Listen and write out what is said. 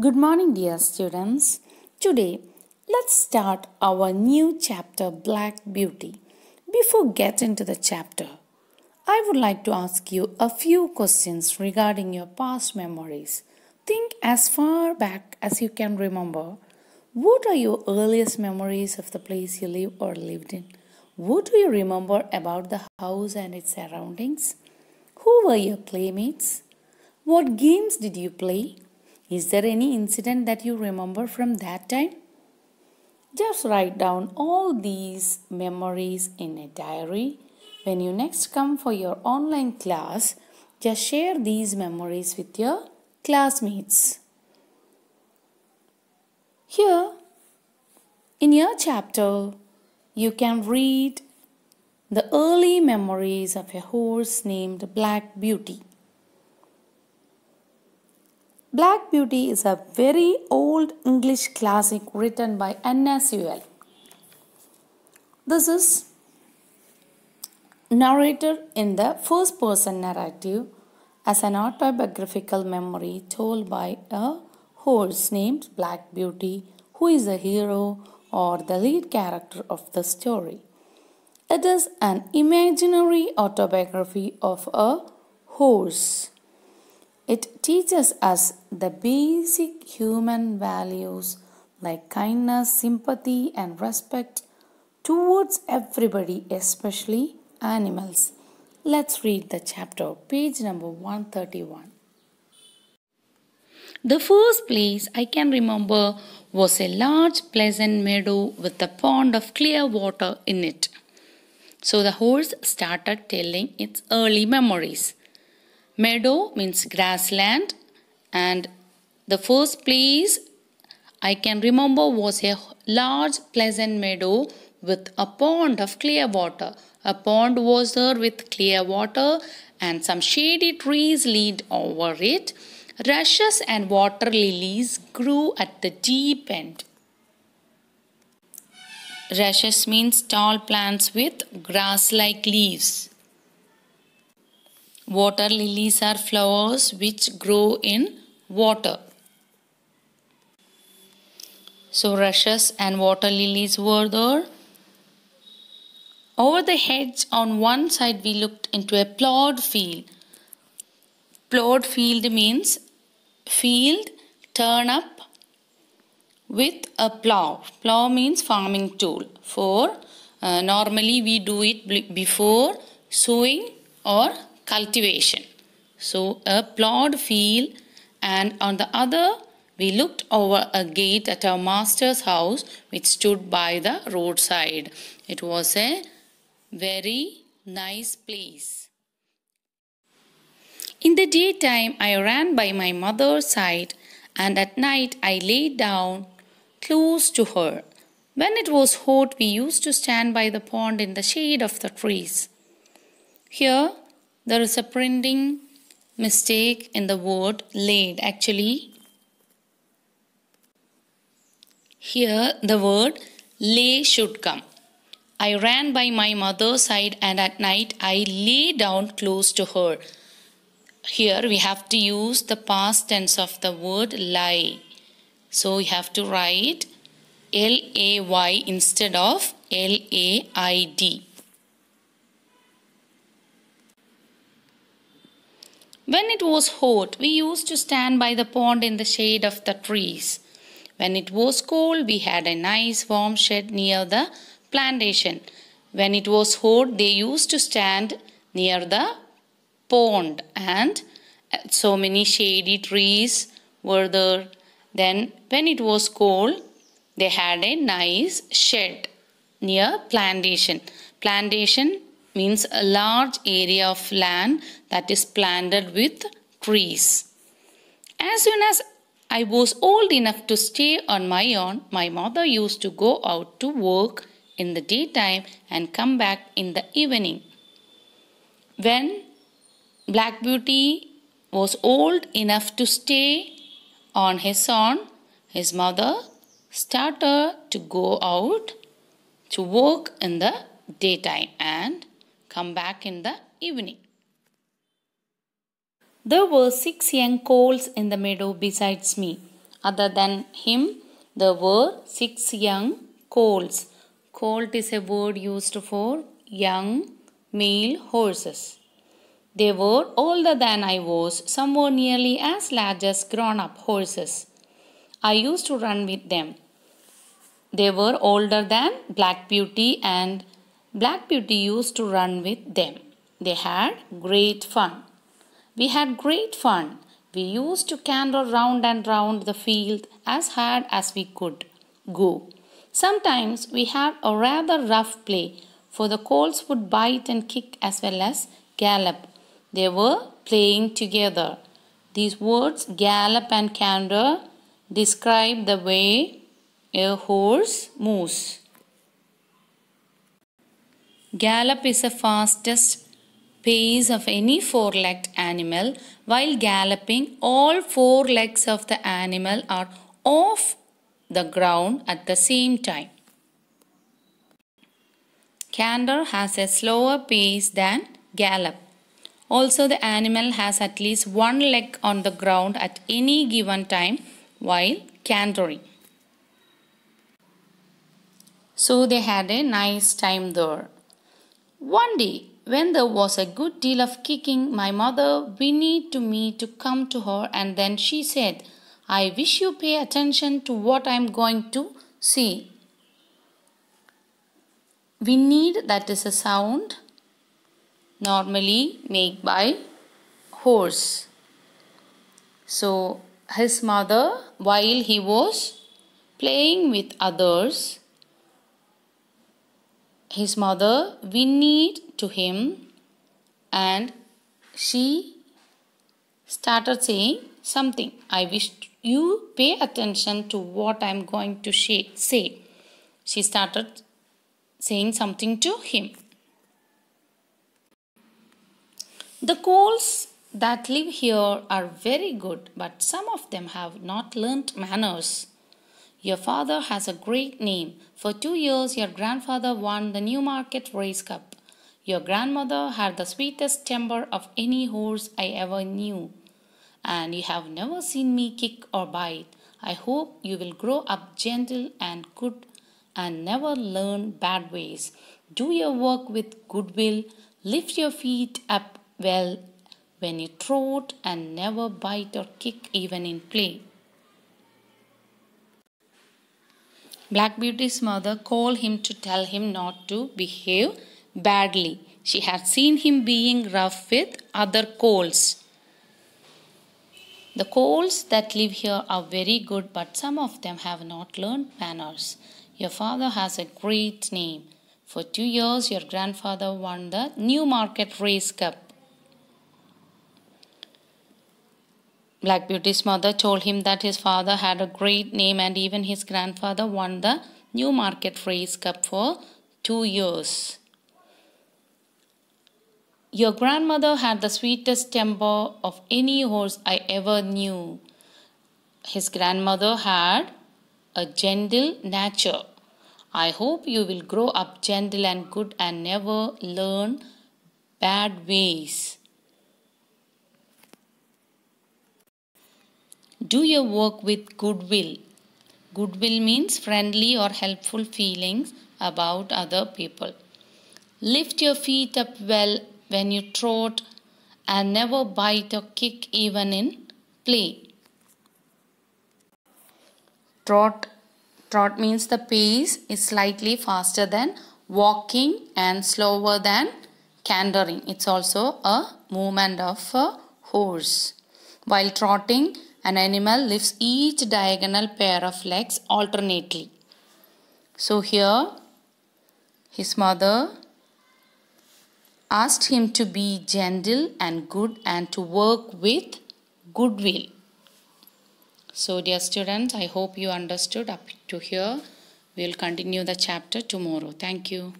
Good morning, dear students. Today, let's start our new chapter, Black Beauty. Before get into the chapter, I would like to ask you a few questions regarding your past memories. Think as far back as you can remember. What are your earliest memories of the place you live or lived in? What do you remember about the house and its surroundings? Who were your playmates? What games did you play? Is there any incident that you remember from that time? Just write down all these memories in a diary. When you next come for your online class, just share these memories with your classmates. Here, in your chapter, you can read the early memories of a horse named Black Beauty. Black Beauty is a very old English classic written by Anna Sewell. This is narrator in the first person narrative as an autobiographical memory told by a horse named Black Beauty, who is the hero or the lead character of the story. It is an imaginary autobiography of a horse it teaches us the basic human values like kindness, sympathy, and respect towards everybody, especially animals. Let's read the chapter, page number 131. The first place I can remember was a large, pleasant meadow with a pond of clear water in it. So the horse started telling its early memories. Meadow means grassland and the first place I can remember was a large pleasant meadow with a pond of clear water. A pond was there with clear water and some shady trees leaned over it. Rushes and water lilies grew at the deep end. Rushes means tall plants with grass-like leaves. Water lilies are flowers which grow in water. So rushes and water lilies were there. Over the hedge on one side we looked into a plowed field. Plowed field means field turn up with a plow. Plow means farming tool. For uh, normally we do it before sowing or cultivation. So a plowed field and on the other we looked over a gate at our master's house which stood by the roadside. It was a very nice place. In the daytime I ran by my mother's side and at night I lay down close to her. When it was hot we used to stand by the pond in the shade of the trees. Here there is a printing mistake in the word laid. Actually, here the word lay should come. I ran by my mother's side and at night I lay down close to her. Here we have to use the past tense of the word lie. So we have to write L A Y instead of L A I D. When it was hot, we used to stand by the pond in the shade of the trees. When it was cold, we had a nice warm shed near the plantation. When it was hot, they used to stand near the pond and so many shady trees were there. Then, when it was cold, they had a nice shed near plantation. Plantation means a large area of land that is planted with trees. As soon as I was old enough to stay on my own, my mother used to go out to work in the daytime and come back in the evening. When Black Beauty was old enough to stay on his own, his mother started to go out to work in the daytime and Come back in the evening. There were six young colts in the meadow besides me. Other than him, there were six young colts. Colt is a word used for young male horses. They were older than I was. Some were nearly as large as grown up horses. I used to run with them. They were older than Black Beauty and Black Beauty used to run with them. They had great fun. We had great fun. We used to canter round and round the field as hard as we could go. Sometimes we had a rather rough play, for the colts would bite and kick as well as gallop. They were playing together. These words, gallop and canter, describe the way a horse moves. Gallop is the fastest pace of any four-legged animal. While galloping, all four legs of the animal are off the ground at the same time. Canter has a slower pace than gallop. Also, the animal has at least one leg on the ground at any given time while cantering. So, they had a nice time there. One day, when there was a good deal of kicking, my mother whinnied to me to come to her, and then she said, I wish you pay attention to what I am going to say. Whinnied, that is a sound normally made by horse. So, his mother, while he was playing with others, his mother whinnied to him and she started saying something. I wish you pay attention to what I am going to say. She started saying something to him. The coals that live here are very good, but some of them have not learnt manners. Your father has a great name. For two years, your grandfather won the Newmarket Race Cup. Your grandmother had the sweetest temper of any horse I ever knew. And you have never seen me kick or bite. I hope you will grow up gentle and good and never learn bad ways. Do your work with goodwill. Lift your feet up well when you trot and never bite or kick even in play. Black Beauty's mother called him to tell him not to behave badly. She had seen him being rough with other coals. The coals that live here are very good, but some of them have not learned manners. Your father has a great name. For two years, your grandfather won the Newmarket Race Cup. Black Beauty's mother told him that his father had a great name and even his grandfather won the Newmarket Race Cup for two years. Your grandmother had the sweetest temper of any horse I ever knew. His grandmother had a gentle nature. I hope you will grow up gentle and good and never learn bad ways. Do your work with goodwill. Goodwill means friendly or helpful feelings about other people. Lift your feet up well when you trot and never bite or kick even in play. Trot, trot means the pace is slightly faster than walking and slower than cantering. It's also a movement of a horse. While trotting, an animal lifts each diagonal pair of legs alternately. So here, his mother asked him to be gentle and good and to work with goodwill. So dear students, I hope you understood up to here. We will continue the chapter tomorrow. Thank you.